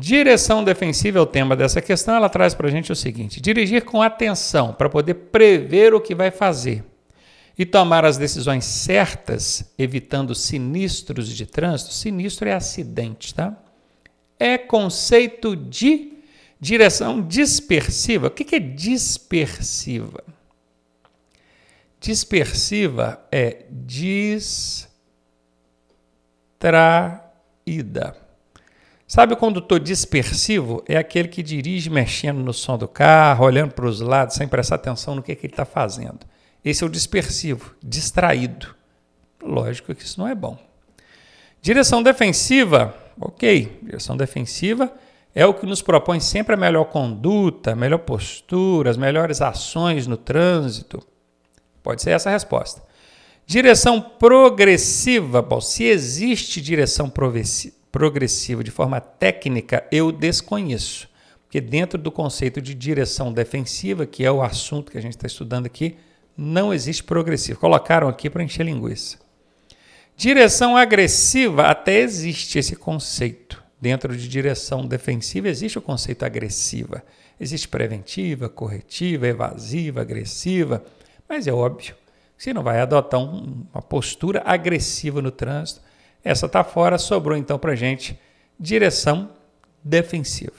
Direção defensiva é o tema dessa questão. Ela traz para a gente o seguinte: dirigir com atenção para poder prever o que vai fazer e tomar as decisões certas, evitando sinistros de trânsito. Sinistro é acidente, tá? É conceito de direção dispersiva. O que é dispersiva? Dispersiva é distraída Sabe o condutor dispersivo? É aquele que dirige mexendo no som do carro, olhando para os lados, sem prestar atenção no que, é que ele está fazendo. Esse é o dispersivo, distraído. Lógico que isso não é bom. Direção defensiva, ok. Direção defensiva é o que nos propõe sempre a melhor conduta, a melhor postura, as melhores ações no trânsito. Pode ser essa a resposta. Direção progressiva, bom, se existe direção progressiva progressiva de forma técnica, eu desconheço. Porque dentro do conceito de direção defensiva, que é o assunto que a gente está estudando aqui, não existe progressivo. Colocaram aqui para encher linguiça. Direção agressiva até existe esse conceito. Dentro de direção defensiva existe o conceito agressiva. Existe preventiva, corretiva, evasiva, agressiva, mas é óbvio que você não vai adotar uma postura agressiva no trânsito essa está fora, sobrou então para gente direção defensiva.